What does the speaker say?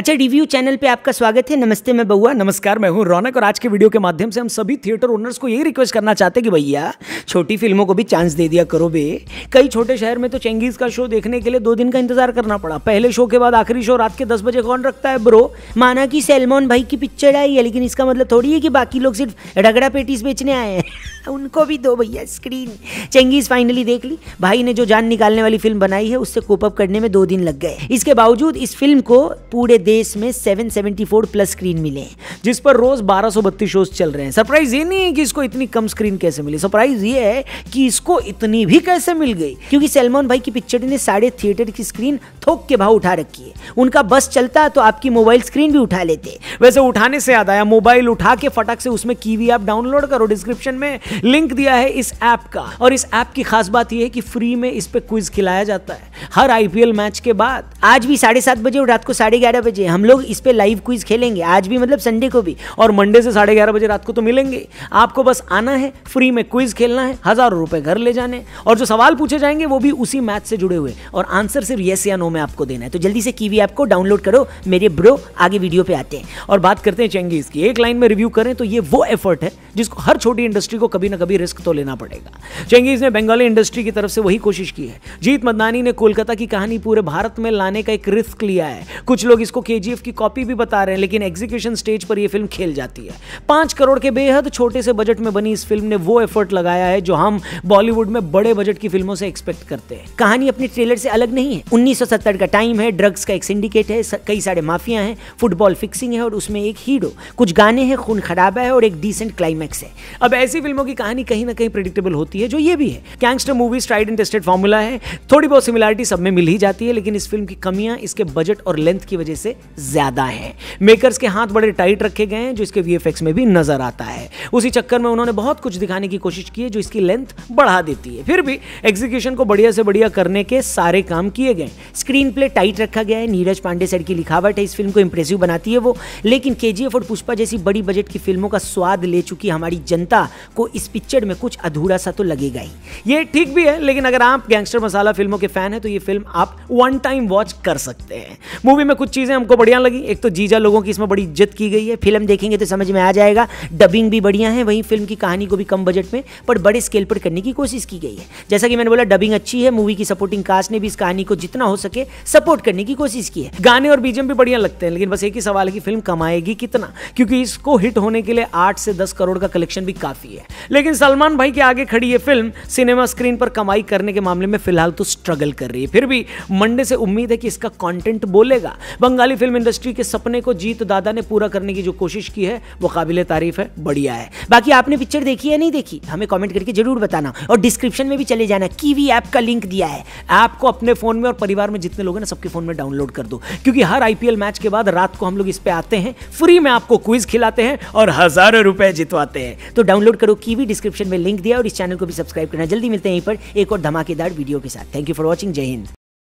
अच्छा review channel पे आपका स्वागत है नमस्ते मैं बउआ नमस्कार मैं हूँ रौनक और आज के वीडियो के माध्यम से हम सभी थिएटर ओनर्स को यही रिक्वेस्ट करना चाहते हैं कि भैया छोटी फिल्मों को भी चांस दे दिया करो बे कई छोटे शहर में तो चेंगीज का शो देखने के लिए दो दिन का इंतजार करना पड़ा पहले शो के बाद आखिरी शो रात के दस बजे कौन रखता है ब्रो माना कि सेलमोन भाई की पिक्चर आई है लेकिन इसका मतलब थोड़ी है कि बाकी लोग सिर्फ रगड़ा पेटीज बेचने आए हैं उनको भी दो भैया स्क्रीन चंगीज फाइनली देख ली भाई ने जो जान निकालने वाली फिल्म बनाई है उससे कोपअप करने में दो दिन लग गए इसके बावजूद इस फिल्म को पूरे देश में 774 प्लस स्क्रीन मिले हैं जिस पर रोज बारह सौ बत्तीस शोज चल रहे हैं सरप्राइज ये नहीं है कि इसको इतनी कम स्क्रीन कैसे मिली सरप्राइज ये है कि इसको इतनी भी कैसे मिल गई क्योंकि सलमान भाई की पिक्चर ने साढ़े थिएटर की स्क्रीन थोक के भाव उठा रखी है उनका बस चलता तो आपकी मोबाइल स्क्रीन भी उठा लेते वैसे उठाने से याद आया मोबाइल उठा के फटक से उसमें कीवी ऐप डाउनलोड करो डिस्क्रिप्शन में लिंक दिया है इस ऐप का और इस ऐप की खास बात यह है कि फ्री में इस पर क्विज खिलाया जाता है हर आईपीएल मैच के बाद आज भी साढ़े सात बजे और रात को साढ़े ग्यारह बजे हम लोग इस पर लाइव क्विज खेलेंगे आज भी मतलब संडे को भी और मंडे से साढ़े ग्यारह बजे रात को तो मिलेंगे आपको बस आना है फ्री में क्विज खेलना है हज़ारों रुपए घर ले जाने और जो सवाल पूछे जाएंगे वो भी उसी मैथ से जुड़े हुए और आंसर सिर्फ येस या नो में आपको देना है तो जल्दी से कीवी ऐप को डाउनलोड करो मेरे ब्रो आगे वीडियो पे आते हैं और बात करते हैं चेंगीज़ की एक लाइन में रिव्यू करें तो ये वो एफर्ट है जिसको हर छोटी इंडस्ट्री को कभी ना कभी रिस्क तो लेना पड़ेगा चेंगीज ने बंगाली इंडस्ट्री की तरफ से वही कोशिश की है जीत मदनानी ने कोलकाता की कहानी पूरे भारत में लाने का एक रिस्क लिया है कुछ लोग इसको के की कॉपी भी बता रहे हैं लेकिन एग्जीक्यूशन स्टेज पर यह फिल्म खेल जाती है पांच करोड़ के बेहद छोटे से बजट में बनी इस फिल्म ने वो एफर्ट लगाया है जो हम बॉलीवुड में बड़े बजट की फिल्मों से एक्सपेक्ट करते हैं कहानी अपने ट्रेलर से अलग नहीं है उन्नीस का टाइम है ड्रग्स का एक सिंडिकेट है कई सारे माफिया है फुटबॉल फिक्सिंग है और उसमें एक हीरो कुछ गाने हैं खून खराबा है और एक डिसेंट क्लाइम क्लाइमेक्स है अब ऐसी फिल्मों की कहानी कहीं ना कहीं प्रिडिक्टेबल होती है जो ये भी है gangster movies tried and tested formula है थोड़ी बहुत सिमिलरिटी सब में मिल ही जाती है लेकिन इस फिल्म की कमियां इसके बजट और लेंथ की वजह से ज्यादा है मेकर्स के हाथ बड़े टाइट रखे गए हैं जो इसके वी में भी नजर आता है उसी चक्कर में उन्होंने बहुत कुछ दिखाने की कोशिश की है जो इसकी लेंथ बढ़ा देती है फिर भी एग्जीक्यूशन को बढ़िया से बढ़िया करने के सारे काम किए गए स्क्रीन प्ले टाइट रखा गया है नीरज पांडे सर की लिखावट है इस फिल्म को इंप्रेसिव बनाती है वो लेकिन के और पुष्पा जैसी बड़ी बजट की फिल्मों का स्वाद ले चुकी कि हमारी जनता को इस पिक्चर में कुछ अधूरा सा तो लगेगा ही ये ठीक भी है लेकिन अगर आप गैंगस्टर मसाला फिल्मों के फैन हैं तो ये फिल्म आप वन टाइम वॉच कर सकते हैं मूवी में कुछ चीज़ें हमको बढ़िया लगी एक तो जीजा लोगों की इसमें बड़ी इज्जत की गई है फिल्म देखेंगे तो समझ में आ जाएगा डबिंग भी बढ़िया है वहीं फिल्म की कहानी को भी कम बजट में पर बड़े स्केल पर करने की कोशिश की गई है जैसा कि मैंने बोला डबिंग अच्छी है मूवी की सपोर्टिंग कास्ट ने भी इस कहानी को जितना हो सके सपोर्ट करने की कोशिश की है गाने और बीजम भी बढ़िया लगते हैं लेकिन बस एक ही सवाल है कि फिल्म कमाएगी कितना क्योंकि इसको हिट होने के लिए आठ से दस करोड़ का कलेक्शन भी काफ़ी है लेकिन सलमान भाई के आगे खड़ी ये फिल्म सिनेमा स्क्रीन पर कमाई करने के मामले में फिलहाल तो स्ट्रगल कर रही है फिर भी मंडे से उम्मीद है कि इसका कॉन्टेंट बोलेगा बंगाली फिल्म इंडस्ट्री के सपने को जीत दादा ने पूरा करने की जो कोशिश की है वो काबिले तारीफ है बढ़िया है बाकी आपने पिक्चर देखी या नहीं देखी हमें कॉमेंट करके जरूर बताना और डिस्क्रिप्शन में भी चले जाना कीवी ऐप का लिंक दिया है ऐप को अपने फोन में और परिवार में जितने लोग हैं ना सबके फोन में डाउनलोड कर दो क्योंकि हर आईपीएल मैच के बाद रात को हम लोग इस पे आते हैं फ्री में आपको क्विज खिलाते हैं और हजारों रुपए जितवाते पे है तो डाउनलोड करो की भी डिस्क्रिप्शन में लिंक दिया और इस चैनल को भी सब्सक्राइब करना जल्दी मिलते हैं यहीं पर एक और धमाकेदार वीडियो के साथ थैंक यू फॉर वॉचिंग जय हिंद